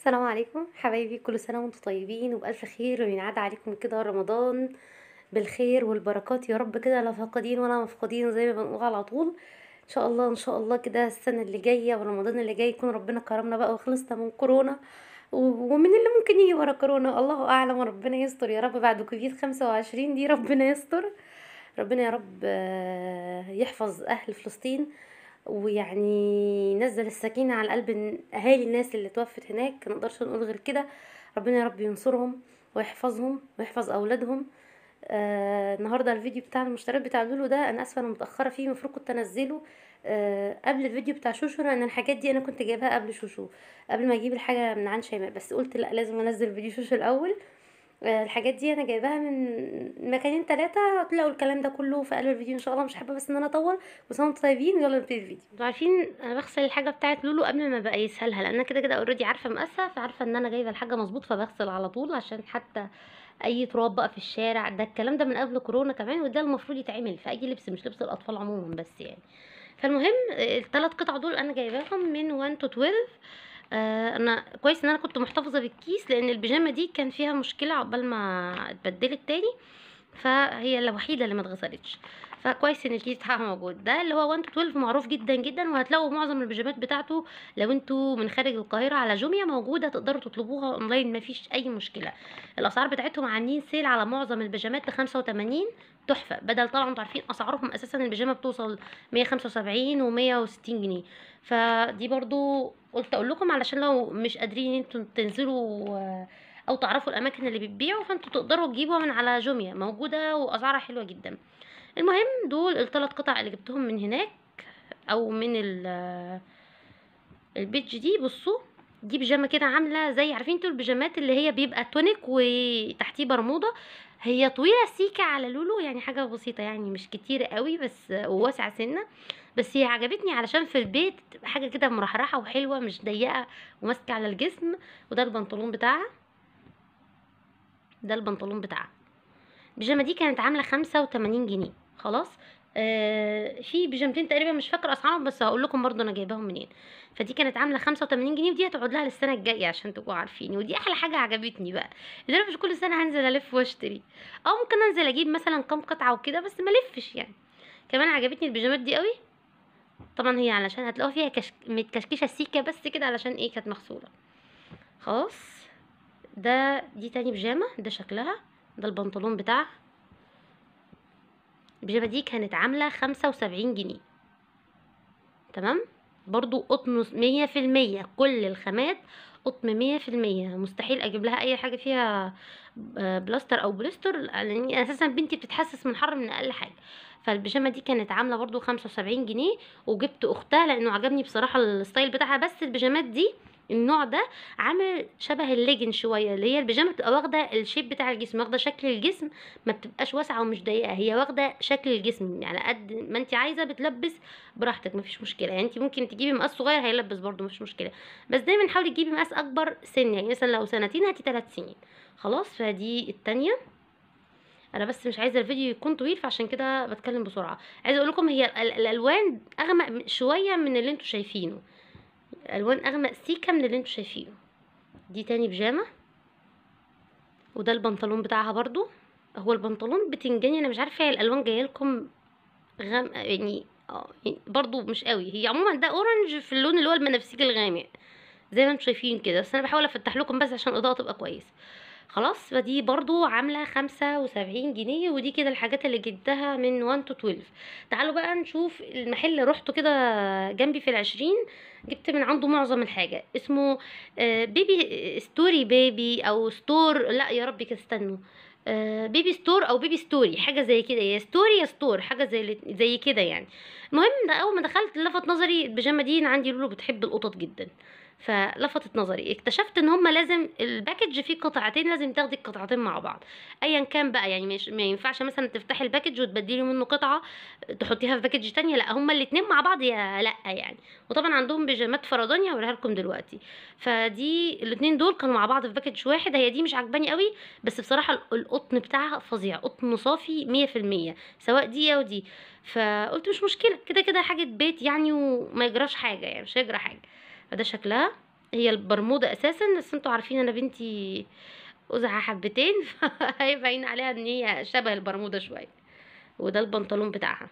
السلام عليكم حبايبي كل سنه وانتم طيبين وبالف خير وينعاد عليكم كده رمضان بالخير والبركات يا رب كده لا فاقدين ولا مفقودين زي ما بنقول على طول ان شاء الله ان شاء الله كده السنه اللي جايه ورمضان اللي جاي يكون ربنا كرمنا بقى وخلصنا من كورونا ومن اللي ممكن يجي ورا كورونا الله اعلم وربنا يستر يا رب بعد كوفيد 25 دي ربنا يستر ربنا يا رب آه، يحفظ اهل فلسطين ويعني نزل السكينة على قلب أهالي الناس اللي توفت هناك نقدرش نقول غير كده ربنا يا رب ينصرهم ويحفظهم ويحفظ أولادهم آه النهارده الفيديو بتاع المشترك بتاع دولو ده انا اسفه انا متاخره فيه مفروض كنت انزله آه قبل الفيديو بتاع شوشو لان الحاجات دي انا كنت جايبها قبل شوشو قبل ما اجيب الحاجه من عند شيماء بس قلت لا لازم انزل فيديو شوشو الاول آه الحاجات دي انا جايباها من مكانين ثلاثه هتلاقوا الكلام ده كله في قلب الفيديو ان شاء الله مش حابه بس ان انا اطول بس وانتم طيبين يلا نبتدي الفيديو انتوا عارفين انا بغسل الحاجه بتاعه لولو قبل ما بقيسها لها لان كده كده اوريدي عارفه مقاسها فعارفه ان انا جايبه الحاجه مظبوط فبغسل على طول عشان حتى اي تراب بقى في الشارع ده الكلام ده من قبل كورونا كمان وده المفروض يتعمل في اي لبس مش لبس الاطفال عموما بس يعني فالمهم الثلاث قطع دول انا جايباهم من 1 تو 12 آه، انا كويس ان انا كنت محتفظه بالكيس لان البيجامه دي كان فيها مشكله عقبال ما اتبدلت تاني فهي الوحيده اللي ما اتغسلتش فكويس ان الكيس بتاعها موجود ده اللي هو 112 معروف جدا جدا وهتلاقوا معظم البيجامات بتاعته لو انتوا من خارج القاهره على جوميا موجوده تقدروا تطلبوها اونلاين مفيش اي مشكله الاسعار بتاعتهم عاملين سيل على معظم البيجامات ب 85 تحفه بدل طبعا انتوا عارفين اسعارهم اساسا البيجامه بتوصل 175 و160 جنيه فدي برضو قلت اقول لكم علشان لو مش قادرين انتوا تنزلوا آه، او تعرفوا الاماكن اللي بتبيعوا فانتوا تقدروا تجيبوها من على جوميا موجوده واسعارها حلوه جدا المهم دول الثلاث قطع اللي جبتهم من هناك او من آه، البيتج دي بصوا دي بيجامه كده عامله زي عارفين انتوا البيجامات اللي هي بيبقى تونيك وتحتيه برموده هي طويله سيكه على لولو يعني حاجه بسيطه يعني مش كتير قوي بس وواسعه سنه بس هي عجبتني علشان في البيت تبقى حاجه كده مرحرحه وحلوه مش ضيقه وماسكه على الجسم وده البنطلون بتاعها ده البنطلون بتاعها البيجامه دي كانت عامله خمسة وتمانين جنيه خلاص آه، في بيجامتين تقريبا مش فاكره اسعارهم بس هقول لكم برده انا جايباهم منين فدي كانت عامله 85 جنيه ودي هتقعد لها للسنه الجايه عشان تبقوا عارفين ودي احلى حاجه عجبتني بقى ان انا مش كل سنه هنزل الف واشتري او ممكن انزل اجيب مثلا كام قطعه وكده بس ما الفش يعني كمان عجبتني البيجامات دي قوي طبعا هي علشان هتلاقوا فيها كشك... متكشكشه سيكه بس كده علشان ايه كانت مغسوله خلاص ده دي تاني بيجامه ده شكلها ده البنطلون بتاعها البيجامه دي كانت عامله خمسة وسبعين جنيه تمام برضو قطن مية في المية كل الخامات قطن مية في المية مستحيل اجيب لها اي حاجة فيها آه، بلاستر او بوليستر لاني اساسا بنتي بتتحسس من الحر من اقل حاجة فالبيجامه دي كانت عامله برضو خمسة وسبعين جنيه وجبت اختها لانه عجبني بصراحه الستايل بتاعها بس البيجامات دي النوع ده عامل شبه الليجن شويه اللي هي البيجامه بتبقى واخده الشيب بتاع الجسم واخده شكل الجسم ما بتبقاش واسعه ومش ضيقه هي واخده شكل الجسم يعني قد ما انت عايزه بتلبس براحتك مفيش مشكله يعني انت ممكن تجيبي مقاس صغير هيلبس برده مفيش مشكله بس دايما حاولي تجيبي مقاس اكبر سن يعني مثلا لو سنتين هاتي تلات سنين خلاص فدي التانية انا بس مش عايزه الفيديو يكون طويل فعشان كده بتكلم بسرعه عايزه اقول لكم هي الالوان اغمق شويه من اللي انتوا شايفينه الوان اغمق سيكا من اللي انتوا شايفينه دي تاني بيجامه وده البنطلون بتاعها برضو هو البنطلون بتنجاني انا مش عارفه هي الالوان جايه لكم غامقه يعني اه يعني برضو مش قوي هي عموما ده اورنج في اللون اللي هو المنافسي الغامق زي ما انتوا شايفين كده بس انا بحاول افتح لكم بس عشان الاضاءه تبقى كويسه خلاص فدي برضو عاملة خمسة وسبعين جنيه ودي كده الحاجات اللي جبتها من وان تو 12 تعالوا بقى نشوف المحل اللي روحته كده جنبي في العشرين جبت من عنده معظم الحاجة اسمه آه، بيبي ستوري بيبي او ستور لا يا ربي استنوا آه، بيبي ستور او بيبي ستوري حاجه زي كده يا ستوري يا ستور حاجه زي زي كده يعني المهم ده اول ما دخلت لفت نظري البيجامه دي عندي لولو بتحب القطط جدا فلفتت نظري اكتشفت ان هما لازم الباكج فيه قطعتين لازم تاخدي القطعتين مع بعض ايا كان بقى يعني مش ما ينفعش مثلا تفتحي الباكج وتبدلي منه قطعه تحطيها في باكج تانية لا هما الاتنين مع بعض يا لا يعني وطبعا عندهم بيجامات فرداني هوريها لكم دلوقتي فدي الاتنين دول كانوا مع بعض في باكج واحد هي دي مش عجباني قوي بس بصراحه القطن بتاعها فظيع قطن صافي 100% سواء دي او دي فقلت مش مشكله كده كده حاجه بيت يعني وما يجراش حاجه يعني مش هيجرى حاجه فده شكلها هي البرموده اساسا بس انتوا عارفين انا بنتي قزعه حبتين فهي باين عليها ان هي شبه البرموده شويه وده البنطلون بتاعها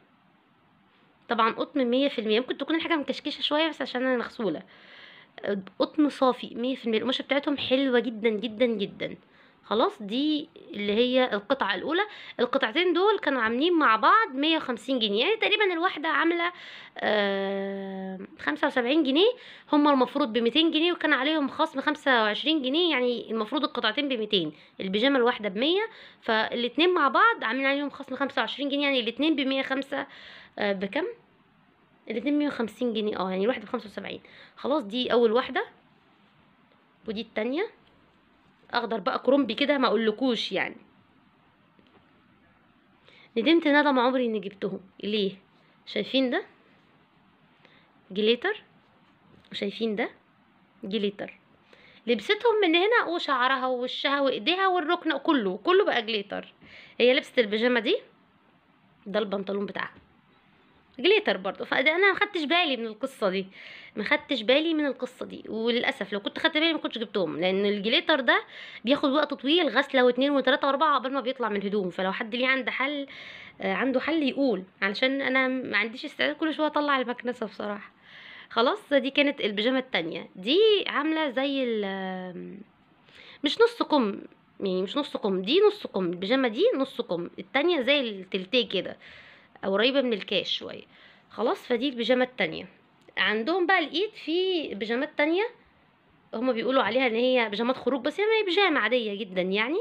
طبعا قطن مية في المية ممكن تكون الحاجة مكشكشة شوية بس عشان انا مغسولة قطن صافي مية في المية القماشة بتاعتهم حلوة جدا جدا جدا خلاص دي اللي هي القطعة الاولى القطعتين دول كانوا عاملين مع بعض 150 جنيه يعني تقريبا الواحدة عاملة آه 75 جنيه هما المفروض ب 200 جنيه وكان عليهم خصم 25 جنيه يعني المفروض القطعتين ب 200 البيجامة الواحدة ب 100 فالاتنين مع بعض عاملين عليهم خصم 25 جنيه يعني الاتنين ب 105 آه بكم الاتنين 150 جنيه اه يعني الواحدة ب 75 خلاص دي اول واحدة ودي التانية اخضر بقى كرومبي كده ما اقولكوش يعني ندمت ندم عمري اني جبتهم ليه شايفين ده جليتر وشايفين ده جليتر لبستهم من هنا وشعرها ووشها وايديها والركن كله كله بقى جليتر هي لبست البيجامه دي ده البنطلون بتاعها جليتر برضو انا ما خدتش بالي من القصه دي ما خدتش بالي من القصه دي وللاسف لو كنت خدت بالي ما كنتش جبتهم لان الجليتر ده بياخد وقت طويل غسله واثنين وثلاثه واربعه قبل ما بيطلع من الهدوم فلو حد ليه عنده حل آه، عنده حل يقول علشان انا ما عنديش استعداد كل شويه اطلع المكنسه بصراحه خلاص دي كانت البيجامه التانية دي عامله زي مش نص كم يعني مش نص كم دي نص كم البيجامه دي نص كم التانية زي التلتيه كده او قريبه من الكاش شويه خلاص فدي البيجامه التانية عندهم بقى الايد في بيجامات تانية هما بيقولوا عليها ان هي بيجامات خروج بس هي بيجامه عاديه جدا يعني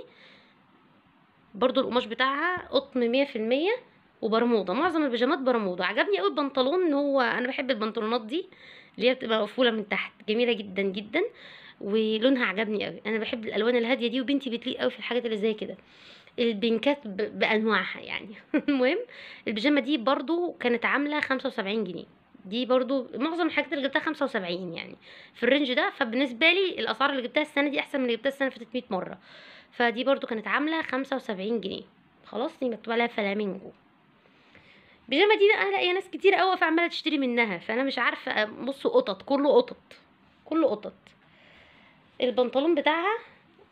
برضو القماش بتاعها قطن مية في المية وبرموضة معظم البيجامات برموضة عجبني قوي البنطلون ان هو انا بحب البنطلونات دي اللي هي بتبقى مقفوله من تحت جميله جدا جدا ولونها عجبني قوي انا بحب الالوان الهاديه دي وبنتي بتليق قوي في الحاجات اللي زي كده البنكات بانواعها يعني المهم البيجامه دي برضو كانت عامله 75 جنيه دي برضو معظم الحاجات اللي جبتها 75 يعني في الرينج ده فبالنسبه لي الاسعار اللي جبتها السنه دي احسن من اللي جبتها السنه اللي فاتت 100 مره فدي برضو كانت عامله 75 جنيه خلاص دي مكتوب عليها فلامينجو البيجامه دي انا لاقيه ناس كتير قوي واقفه عماله تشتري منها فانا مش عارفه بصوا قطط كله قطط كله قطط البنطلون بتاعها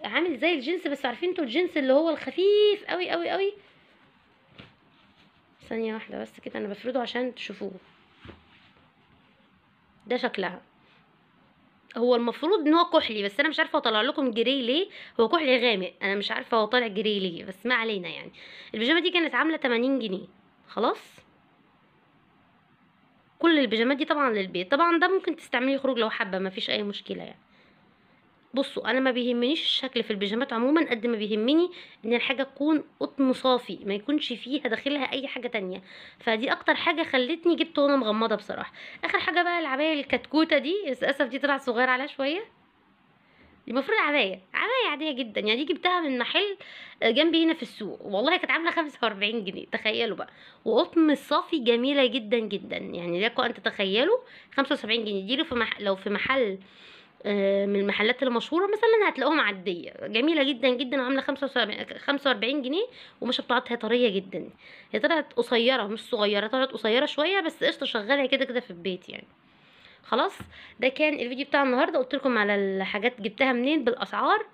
عامل زي الجنس بس عارفين انتوا الجنس اللي هو الخفيف قوي قوي قوي ثانيه واحده بس كده انا بفرده عشان تشوفوه ده شكلها هو المفروض ان هو كحلي بس انا مش عارفه اطلع لكم جري ليه هو كحلي غامق انا مش عارفه هو طالع جري ليه بس ما علينا يعني البيجامه دي كانت عامله 80 جنيه خلاص كل البيجامات دي طبعا للبيت طبعا ده ممكن تستعمليه خروج لو حابه مفيش اي مشكله يعني بصوا انا ما بيهمنيش الشكل في البيجامات عموما قد ما بيهمني ان الحاجه تكون قطن صافي ما يكونش فيها داخلها اي حاجه تانية فدي اكتر حاجه خلتني جبت وانا مغمضه بصراحه اخر حاجه بقى العبايه الكتكوته دي للاسف دي طلعت صغيره عليها شويه دي المفروض عبايه عبايه عاديه جدا يعني دي جبتها من محل جنبي هنا في السوق والله كانت عامله 45 جنيه تخيلوا بقى وقطن صافي جميله جدا جدا يعني لكم ان تتخيلوا 75 جنيه دي في محل, لو في محل آه، من المحلات المشهورة مثلا هتلاقوهم عادية جميلة جدا جدا وعاملة خمسة واربعين جنيه ومش بتاعتها طرية جدا هي طلعت قصيرة مش صغيرة طلعت قصيرة شوية بس قشطة شغالة كده كده في البيت يعني خلاص ده كان الفيديو بتاع النهاردة قلت لكم على الحاجات جبتها منين بالاسعار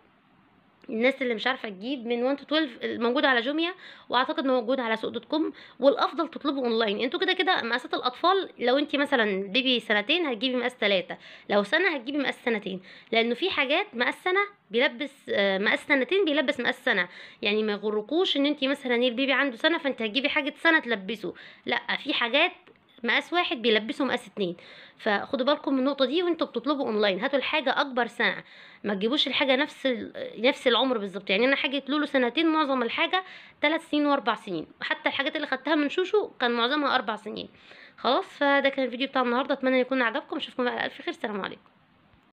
الناس اللي مش عارفه تجيب من 1 تو 12 موجوده على جوميا واعتقد موجود على سوق دوت كوم والافضل تطلبه اونلاين انتوا كده كده مقاسات الاطفال لو انت مثلا بيبي سنتين هتجيبي مقاس ثلاثه لو سنه هتجيبي مقاس سنتين لانه في حاجات مقاس سنه بيلبس آه، مقاس سنتين بيلبس مقاس سنه يعني ما يغركوش ان انت مثلا البيبي عنده سنه فانت هتجيبي حاجه سنه تلبسه لا في حاجات مقاس واحد بيلبسوا مقاس اتنين فخدوا بالكم من النقطه دي وانتوا بتطلبوا اونلاين هاتوا الحاجه اكبر ساعه ما تجيبوش الحاجه نفس نفس العمر بالظبط يعني انا حاجه لولو سنتين معظم الحاجه ثلاث سنين واربع سنين حتى الحاجات اللي خدتها من شوشو كان معظمها اربع سنين خلاص فده كان الفيديو بتاع النهارده اتمنى يكون عجبكم اشوفكم على الف خير سلام عليكم